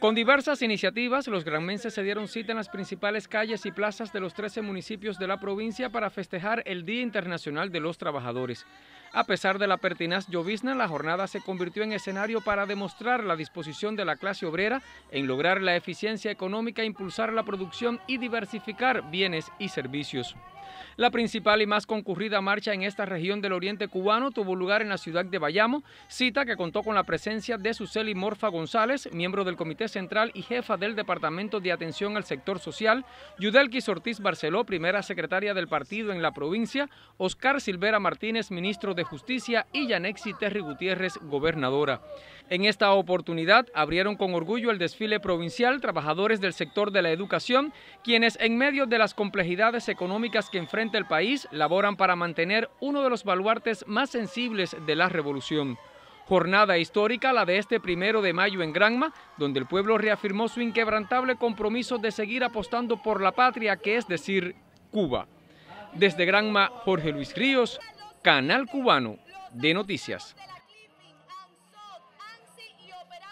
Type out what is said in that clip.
Con diversas iniciativas, los granmenses se dieron cita en las principales calles y plazas de los 13 municipios de la provincia para festejar el Día Internacional de los Trabajadores. A pesar de la pertinaz llovizna, la jornada se convirtió en escenario para demostrar la disposición de la clase obrera en lograr la eficiencia económica, impulsar la producción y diversificar bienes y servicios. La principal y más concurrida marcha en esta región del oriente cubano tuvo lugar en la ciudad de Bayamo, cita que contó con la presencia de Suseli Morfa González, miembro del Comité Central y jefa del Departamento de Atención al Sector Social, Yudelquis Ortiz Barceló, primera secretaria del partido en la provincia, Oscar Silvera Martínez, ministro de Justicia, y Yanexi Terry Gutiérrez, gobernadora. En esta oportunidad abrieron con orgullo el desfile provincial trabajadores del sector de la educación, quienes en medio de las complejidades económicas que enfrenta el país laboran para mantener uno de los baluartes más sensibles de la revolución. Jornada histórica la de este primero de mayo en Granma, donde el pueblo reafirmó su inquebrantable compromiso de seguir apostando por la patria, que es decir, Cuba. Desde Granma, Jorge Luis Ríos, Canal Cubano de Noticias.